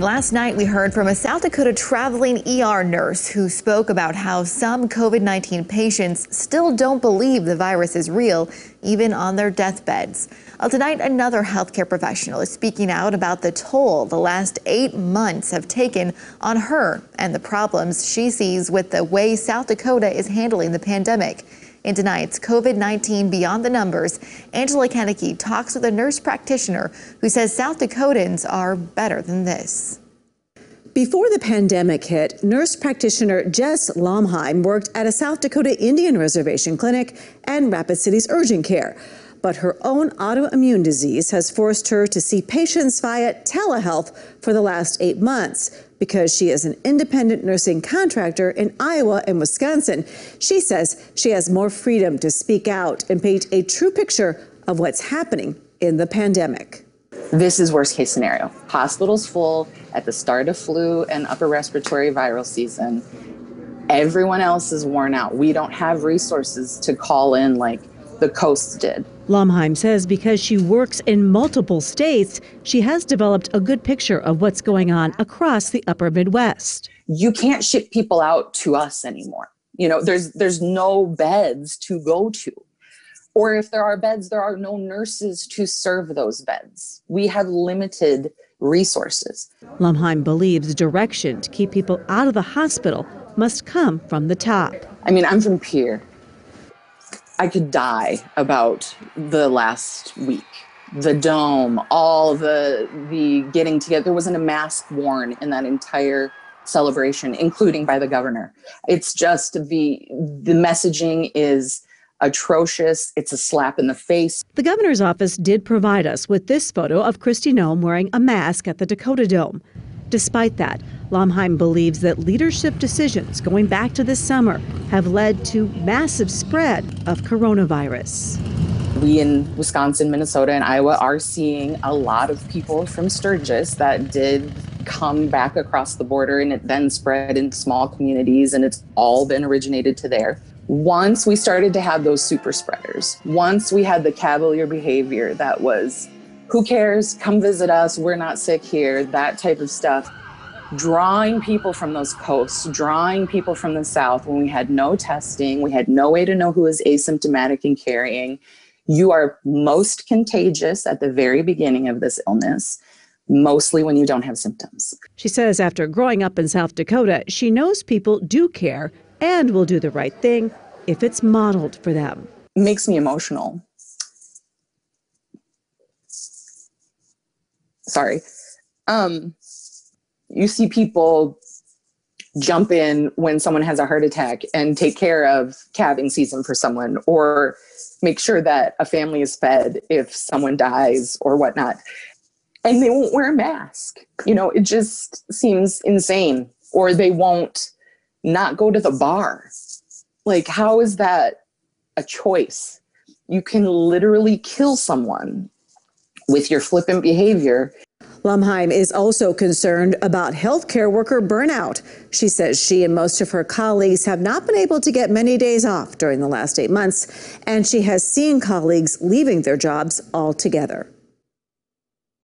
Last night, we heard from a South Dakota traveling ER nurse who spoke about how some COVID 19 patients still don't believe the virus is real, even on their deathbeds. Well, tonight, another healthcare professional is speaking out about the toll the last eight months have taken on her and the problems she sees with the way South Dakota is handling the pandemic. In tonight's COVID 19 Beyond the Numbers, Angela Kennecke talks with a nurse practitioner who says South Dakotans are better than this. Before the pandemic hit, nurse practitioner Jess Lomheim worked at a South Dakota Indian Reservation clinic and Rapid City's urgent care but her own autoimmune disease has forced her to see patients via telehealth for the last eight months. Because she is an independent nursing contractor in Iowa and Wisconsin. She says she has more freedom to speak out and paint a true picture of what's happening in the pandemic. This is worst case scenario. Hospitals full at the start of flu and upper respiratory viral season. Everyone else is worn out. We don't have resources to call in like the coast did. Lomheim says because she works in multiple states, she has developed a good picture of what's going on across the upper Midwest. You can't ship people out to us anymore. You know, there's there's no beds to go to. Or if there are beds, there are no nurses to serve those beds. We have limited resources. Lomheim believes direction to keep people out of the hospital must come from the top. I mean, I'm from Pierre. I could die about the last week. The dome, all the the getting together. There wasn't a mask worn in that entire celebration, including by the governor. It's just the the messaging is atrocious. It's a slap in the face. The governor's office did provide us with this photo of Christy Nome wearing a mask at the Dakota Dome. Despite that, Lomheim believes that leadership decisions going back to this summer have led to massive spread of coronavirus. We in Wisconsin, Minnesota, and Iowa are seeing a lot of people from Sturgis that did come back across the border and it then spread in small communities and it's all been originated to there. Once we started to have those super spreaders, once we had the cavalier behavior that was who cares? Come visit us. We're not sick here. That type of stuff. Drawing people from those coasts, drawing people from the South when we had no testing, we had no way to know who was asymptomatic and carrying. You are most contagious at the very beginning of this illness mostly when you don't have symptoms. She says after growing up in South Dakota, she knows people do care and will do the right thing if it's modeled for them. It makes me emotional sorry um you see people jump in when someone has a heart attack and take care of calving season for someone or make sure that a family is fed if someone dies or whatnot and they won't wear a mask you know it just seems insane or they won't not go to the bar like how is that a choice you can literally kill someone with your flippant behavior. Lumheim is also concerned about healthcare worker burnout. She says she and most of her colleagues have not been able to get many days off during the last eight months, and she has seen colleagues leaving their jobs altogether.